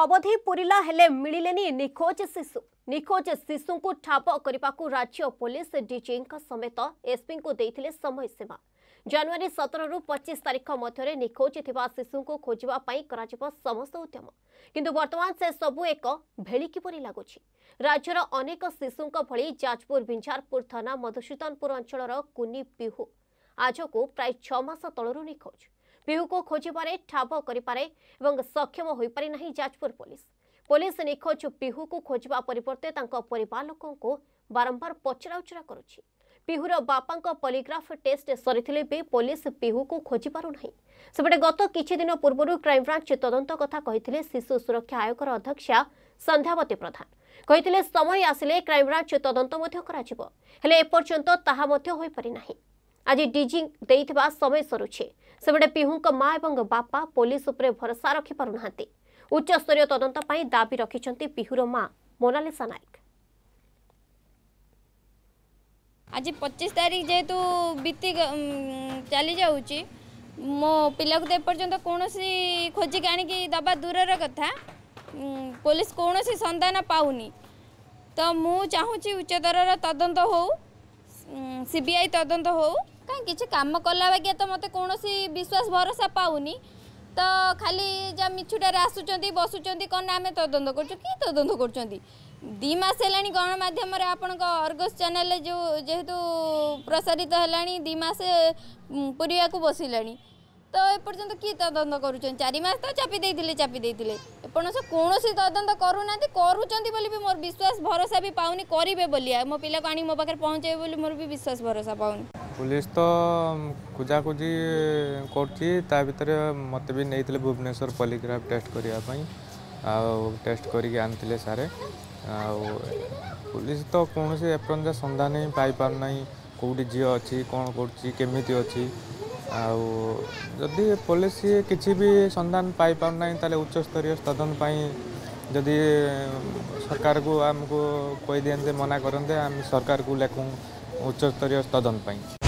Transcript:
ଅବଧି ପୁରିଲା ହେଲେ ମିଳିଲେନି ନିଖୋଜ ଶିଶୁ ନିଖୋଜ ଶିଶୁଙ୍କୁ ଠାବ କରିବାକୁ ରାଜ୍ୟ ପୋଲିସ ଡିଜିଙ୍କ ସମେତ ଏସ୍ପିଙ୍କୁ ଦେଇଥିଲେ ସମୟସୀମା ଜାନୁଆରୀ ସତରରୁ ପଚିଶ ତାରିଖ ମଧ୍ୟରେ ନିଖୋଜ ଥିବା ଶିଶୁଙ୍କୁ ଖୋଜିବା ପାଇଁ କରାଯିବ ସମସ୍ତ ଉଦ୍ୟମ କିନ୍ତୁ ବର୍ତ୍ତମାନ ସେ ସବୁ ଏକ ଭେଳିକି ପରି ଲାଗୁଛି ରାଜ୍ୟର ଅନେକ ଶିଶୁଙ୍କ ଭଳି ଯାଜପୁର ବିଞ୍ଝାରପୁର ଥାନା ମଧୁସୂଦନପୁର ଅଞ୍ଚଳର କୁନି ପିହୁ ଆଜକୁ ପ୍ରାୟ ଛଅ ମାସ ତଳରୁ ନିଖୋଜ ପିହୁକୁ ଖୋଜିବାରେ ଠାବ କରିପାରେ ଏବଂ ସକ୍ଷମ ହୋଇପାରି ନାହିଁ ଯାଜପୁର ପୋଲିସ ପୋଲିସ ନିଖୋଜ ପିହୁକୁ ଖୋଜିବା ପରିବର୍ତ୍ତେ ତାଙ୍କ ପରିବାର ଲୋକଙ୍କୁ ବାରମ୍ବାର ପଚରାଉଚରା କରୁଛି ପିହୁର ବାପାଙ୍କ ପଲିଗ୍ରାଫ ଟେଷ୍ଟ ସରିଥିଲେ ବି ପୋଲିସ ପିହୁକୁ ଖୋଜିପାରୁ ନାହିଁ ସେପଟେ ଗତ କିଛି ଦିନ ପୂର୍ବରୁ କ୍ରାଇମବ୍ରାଞ୍ଚ ତଦନ୍ତ କଥା କହିଥିଲେ ଶିଶୁ ସୁରକ୍ଷା ଆୟୋଗର ଅଧ୍ୟକ୍ଷା ସନ୍ଧ୍ୟାବତୀ ପ୍ରଧାନ କହିଥିଲେ ସମୟ ଆସିଲେ କ୍ରାଇମବ୍ରାଞ୍ଚ ତଦନ୍ତ ମଧ୍ୟ କରାଯିବ ହେଲେ ଏପର୍ଯ୍ୟନ୍ତ ତାହା ମଧ୍ୟ ହୋଇପାରି ନାହିଁ आज डीजी समय सर से पिहू का माँ और बापा पुलिस भरोसा रखिपार ना उच्चस्तर तदंत दाबी रखिंट पिहूर माँ मोनालीसा नायक आज पचीस तारीख जेहेतु बीती चली जाऊँगी मो पा को एपर्तंत कौन सी खोजिक आबा दूर रहा पुलिस कौन सी सन्धान पाऊनी तो मुझे उच्चतर तदंत हो सीबीआई तदंत हो କାହିଁ କିଛି କାମ କଲା ବାଗିଆ ତ ମୋତେ କୌଣସି ବିଶ୍ୱାସ ଭରସା ପାଉନି ତ ଖାଲି ଯା ମିଛୁଟାରେ ଆସୁଛନ୍ତି ବସୁଛନ୍ତି କ'ଣ ଆମେ ତଦନ୍ତ କରୁଛୁ କି ତଦନ୍ତ କରୁଛନ୍ତି ଦୁଇ ମାସ ହେଲାଣି ଗଣମାଧ୍ୟମରେ ଆପଣଙ୍କ ଅର୍ଗସ୍ ଚ୍ୟାନେଲରେ ଯେଉଁ ଯେହେତୁ ପ୍ରସାରିତ ହେଲାଣି ଦୁଇ ମାସ ପୁରିବାକୁ ବସିଲାଣି ତ ଏପର୍ଯ୍ୟନ୍ତ କିଏ ତଦନ୍ତ କରୁଛନ୍ତି ଚାରି ମାସ ତ ଚାପି ଦେଇଥିଲେ ଚାପି ଦେଇଥିଲେ ଏପର୍ଯ୍ୟନ୍ତ କୌଣସି ତଦନ୍ତ କରୁନାହାନ୍ତି କରୁଛନ୍ତି ବୋଲି ବି ମୋର ବିଶ୍ୱାସ ଭରସା ବି ପାଉନି କରିବେ ବୋଲି ଆଉ ମୋ ପିଲାକୁ ଆଣି ମୋ ପାଖରେ ପହଞ୍ଚାଇବେ ବୋଲି ମୋର ବି ବିଶ୍ୱାସ ଭରସା ପାଉନି পুলিশ তো খোঁজাখুঁজি করছি তা ভিতরে মতো বি নেই ভুবনেশ্বর পলিগ্রাফ টেস্ট করা টেস্ট করি আনিলে সারে পুলিশ তো কৌশি এপর্যন্ত সন্ধান ହିଁ পাইপার না কোটি ঝিও অছি কোণ করছি কেমিতি অছি ଆଉ ଯଦି ପୋଲିସ କିଛି ବି ସନ୍ଧାନ ପାଇପାରୁନାହିଁ ତାହେଲେ ଉଚ୍ଚସ୍ତରୀୟ ତଦନ୍ତ ପାଇଁ ଯଦି ସରକାରକୁ ଆମକୁ କହିଦିଅନ୍ତେ ମନା କରନ୍ତେ ଆମେ ସରକାରକୁ ଲେଖୁ ଉଚ୍ଚସ୍ତରୀୟ ତଦନ୍ତ ପାଇଁ